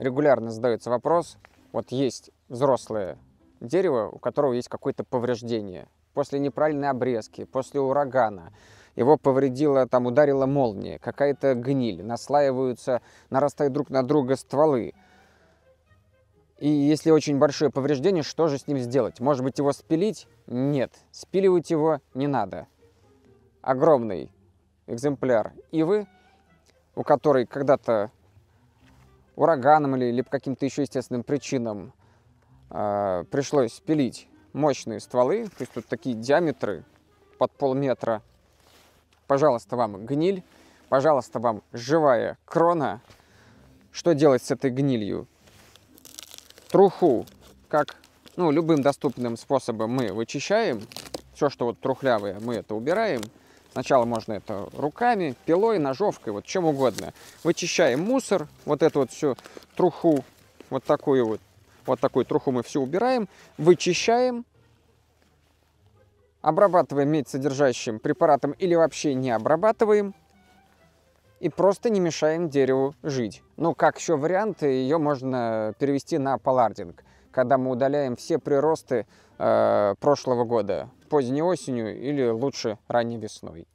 регулярно задается вопрос, вот есть взрослое дерево, у которого есть какое-то повреждение. После неправильной обрезки, после урагана, его повредила, там ударила молния, какая-то гниль, наслаиваются, нарастают друг на друга стволы. И если очень большое повреждение, что же с ним сделать? Может быть, его спилить? Нет, спиливать его не надо. Огромный экземпляр ивы, у которой когда-то ураганом или, или по каким-то еще естественным причинам э, пришлось пилить мощные стволы, то есть тут такие диаметры под полметра, пожалуйста, вам гниль, пожалуйста, вам живая крона. Что делать с этой гнилью? Труху, как ну, любым доступным способом мы вычищаем, все, что вот трухлявое, мы это убираем – Сначала можно это руками, пилой, ножовкой, вот чем угодно. Вычищаем мусор, вот эту вот всю труху, вот такую вот, вот такую труху мы все убираем, вычищаем, обрабатываем медь содержащим препаратом или вообще не обрабатываем и просто не мешаем дереву жить. Ну, как еще вариант, ее можно перевести на полардинг – когда мы удаляем все приросты э, прошлого года поздней осенью или лучше ранней весной.